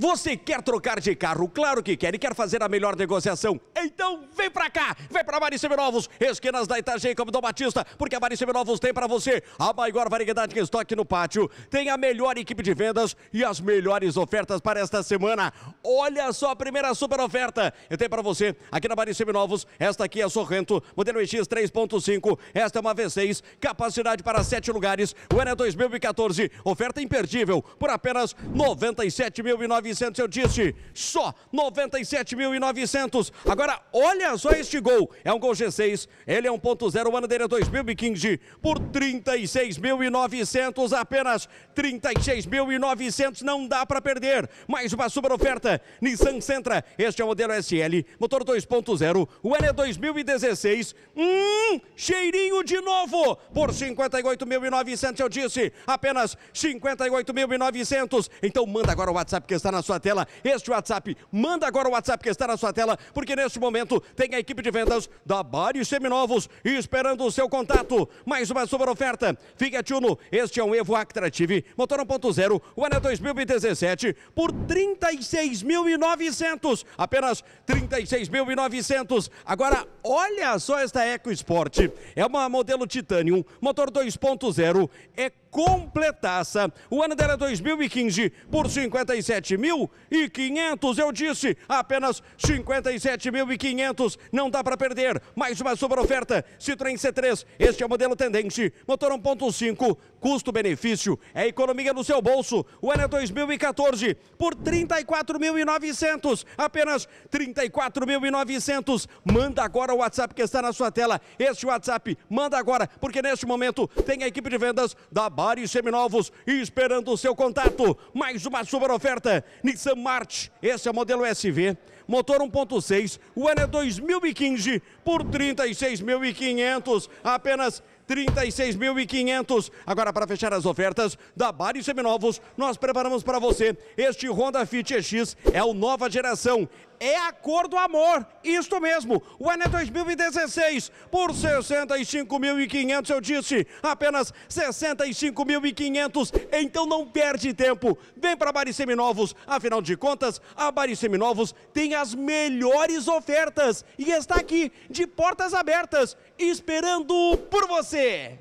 Você quer trocar de carro? Claro que quer e quer fazer a melhor negociação. Então vem pra cá, vem pra Mari Novos. esquinas da Itajaí, como Dom Batista, porque a Mari Novos tem pra você a maior variedade em estoque no pátio, tem a melhor equipe de vendas e as melhores ofertas para esta semana. Olha só a primeira super oferta. Eu tenho pra você aqui na Mari Novos. esta aqui é a Sorrento, modelo EX 3.5, esta é uma V6, capacidade para sete lugares, o ano é 2014, oferta imperdível por apenas R$ 97.900 eu disse, só 97.900. Agora, olha só este gol, é um gol G6, ele é 1.0, o ano dele é 2015, por 36.900, apenas 36.900, não dá para perder. Mais uma super oferta, Nissan Sentra, este é o modelo SL, motor 2.0, o ano é 2016, hum, cheirinho de novo, por 58.900, eu disse, apenas 58.900. Então manda agora o WhatsApp que está na na sua tela este WhatsApp. Manda agora o WhatsApp que está na sua tela, porque neste momento tem a equipe de vendas da Bari Seminovos esperando o seu contato. Mais uma super oferta. Fiat Uno, este é um Evo Actrative, motor 1.0, o ano é 2017, por 36.900. Apenas 36.900. Agora, olha só esta Eco Sport É uma modelo Titanium, motor 2.0, é completaça. O ano dela 2015 é por 57.500. Eu disse apenas 57.500. Não dá para perder. Mais uma super oferta. Citroën C3. Este é o modelo tendente. Motor 1.5. Custo-benefício. É economia no seu bolso. O ano é 2014 por 34.900. Apenas 34.900. Manda agora o WhatsApp que está na sua tela. Este WhatsApp manda agora, porque neste momento tem a equipe de vendas da Bares Seminovos, esperando o seu contato. Mais uma super oferta. Nissan March, esse é o modelo SV. Motor 1.6, o ano é 2015 por 36.500, apenas 36.500. Agora, para fechar as ofertas da Bari Seminovos, nós preparamos para você este Honda Fit EX. É o nova geração é a cor do amor, isto mesmo. O ano é 2016, por 65.500 eu disse, apenas 65.500. Então não perde tempo, vem para Bari Seminovos. Afinal de contas, a Bari Seminovos tem as melhores ofertas e está aqui de portas abertas esperando por você!